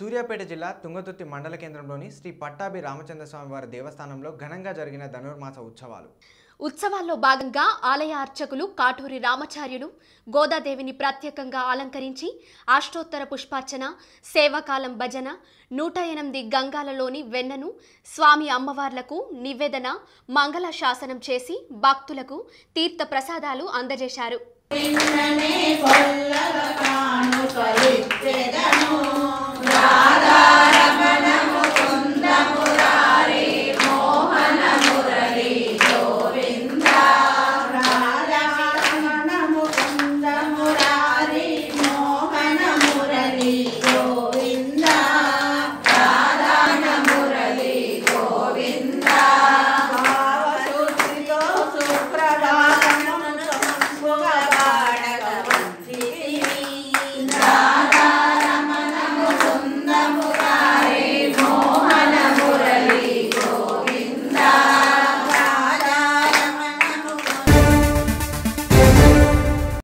సూర్యాపేట జిల్లా తుంగతుర్తి మండల కేంద్రంలోని శ్రీ పట్టాభి స్వామి వారి దేవస్థానంలో ఘనంగా జరిగిన ధనుర్మాస ఉత్సవాలు ఉత్సవాల్లో భాగంగా ఆలయ అర్చకులు కాటూరి రామచార్యులు గోదాదేవిని ప్రత్యేకంగా అలంకరించి అష్టోత్తర పుష్పార్చన సేవకాలం భజన నూట ఎనిమిది గంగాలలోని వెన్నను స్వామి అమ్మవార్లకు నివేదన మంగళ శాసనం చేసి భక్తులకు తీర్థ ప్రసాదాలు అందజేశారు